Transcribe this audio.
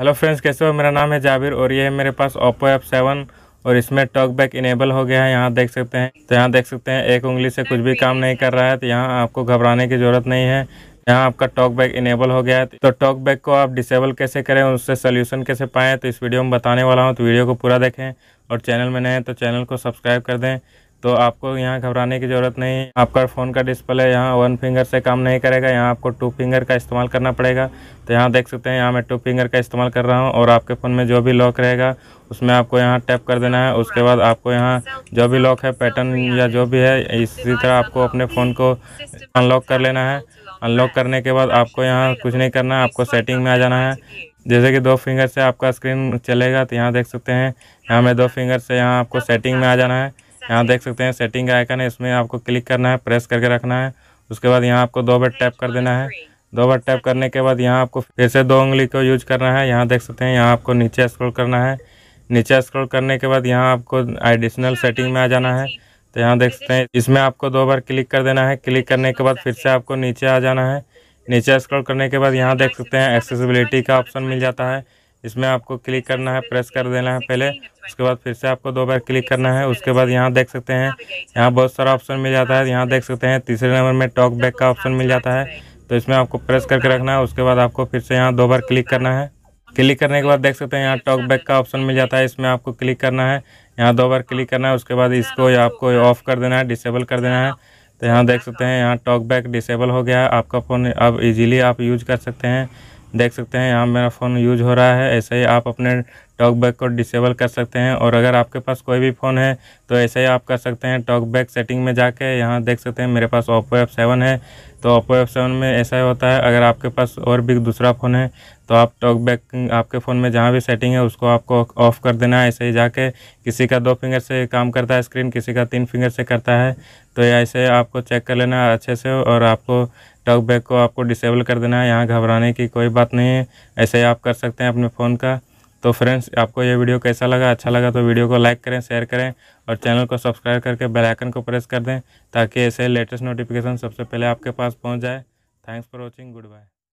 hello friends कैसे हो मेरा नाम है जाबिर और ये है मेरे पास ओप्पो एफ सेवन और इसमें टॉक बैक इनेबल हो गया है यहाँ देख सकते हैं तो यहाँ देख सकते हैं एक उंगली से कुछ भी काम नहीं कर रहा है तो यहाँ आपको घबराने की ज़रूरत नहीं है यहाँ आपका टॉक बैक इनेबल हो गया है तो टॉक बैक को आप डिसेबल कैसे करें उससे सोल्यूशन कैसे पाएँ तो इस वीडियो में बताने वाला हूँ तो वीडियो को पूरा देखें और चैनल में नए हैं तो चैनल को सब्सक्राइब कर दें तो आपको यहाँ घबराने की ज़रूरत नहीं आपका फ़ोन का डिस्प्ले यहाँ वन फिंगर से काम नहीं करेगा यहाँ आपको टू फिंगर का इस्तेमाल करना पड़ेगा तो यहाँ देख सकते हैं यहाँ मैं टू फिंगर का इस्तेमाल कर रहा हूँ और आपके फ़ोन में जो भी लॉक रहेगा उसमें आपको यहाँ टैप कर देना है उसके बाद आपको यहाँ जो भी लॉक है पैटर्न या जो भी है इसी तरह आपको अपने फ़ोन को अनलॉक कर लेना है अनलॉक करने के बाद आपको यहाँ कुछ नहीं करना है आपको सेटिंग में आ जाना है जैसे कि दो फिंगर से आपका स्क्रीन चलेगा तो यहाँ देख सकते हैं यहाँ मैं दो फिंगर से यहाँ आपको सेटिंग में आ जाना है यहाँ देख सकते हैं सेटिंग का आइकन है इसमें आपको क्लिक करना है प्रेस करके रखना है उसके बाद यहाँ आपको दो बार टैप कर देना है दो बार टैप करने के बाद यहाँ आपको फिर से दो उंगली को यूज करना है यहाँ देख सकते हैं यहाँ आपको नीचे स्क्रॉल करना है नीचे स्क्रॉल करने के बाद यहाँ आपको एडिशनल सेटिंग में आ जाना है तो यहाँ देख सकते हैं इसमें आपको दो बार क्लिक कर देना है क्लिक करने के बाद फिर से आपको नीचे आ जाना है नीचे स्क्रॉल करने के बाद यहाँ देख सकते हैं एक्सेसिबिलिटी का ऑप्शन मिल जाता है इसमें आपको क्लिक करना है प्रेस कर देना है पहले उसके बाद फिर से आपको दो बार क्लिक करना है उसके बाद यहाँ देख सकते हैं यहाँ बहुत सारा ऑप्शन मिल जाता है यहाँ देख सकते हैं तीसरे नंबर में टॉक बैक का ऑप्शन मिल जाता है तो इसमें आपको प्रेस करके रखना है उसके बाद आपको फिर से यहाँ दो बार क्लिक करना है क्लिक करने के बाद देख सकते हैं यहाँ टॉक बैक का ऑप्शन मिल जाता है इसमें आपको क्लिक करना है यहाँ दो बार क्लिक करना है उसके बाद इसको आपको ऑफ कर देना है डिसेबल कर देना है तो यहाँ देख सकते हैं यहाँ टॉक बैक डिसेबल हो गया है आपका फ़ोन अब इजीली आप यूज कर सकते हैं देख सकते हैं यहाँ मेरा फ़ोन यूज हो रहा है ऐसे ही आप अपने टॉक बैक को डिसेबल कर सकते हैं और अगर आपके पास कोई भी फ़ोन है तो ऐसे ही आप कर सकते हैं टॉक बैक सेटिंग में जाके यहाँ देख सकते हैं मेरे पास ओप्पो एफ सेवन है तो ओप्पो एफ सेवन में ऐसा ही होता है अगर आपके पास और भी दूसरा फ़ोन है तो आप टॉक बैक आपके फ़ोन में जहाँ भी सेटिंग है उसको आपको ऑफ़ कर देना है ऐसे ही जाके किसी का दो फिंगर से काम करता है स्क्रीन किसी का तीन फिंगर से करता है तो ऐसे आपको चेक कर लेना है अच्छे से और आपको टॉक बैक को आपको डिसेबल कर देना है यहाँ घबराने की कोई बात नहीं है ऐसे ही आप कर सकते हैं अपने फ़ोन का तो फ्रेंड्स आपको ये वीडियो कैसा लगा अच्छा लगा तो वीडियो को लाइक करें शेयर करें और चैनल को सब्सक्राइब करके बेल आइकन को प्रेस कर दें ताकि ऐसे लेटेस्ट नोटिफिकेशन सबसे पहले आपके पास पहुंच जाए thanks for watching good bye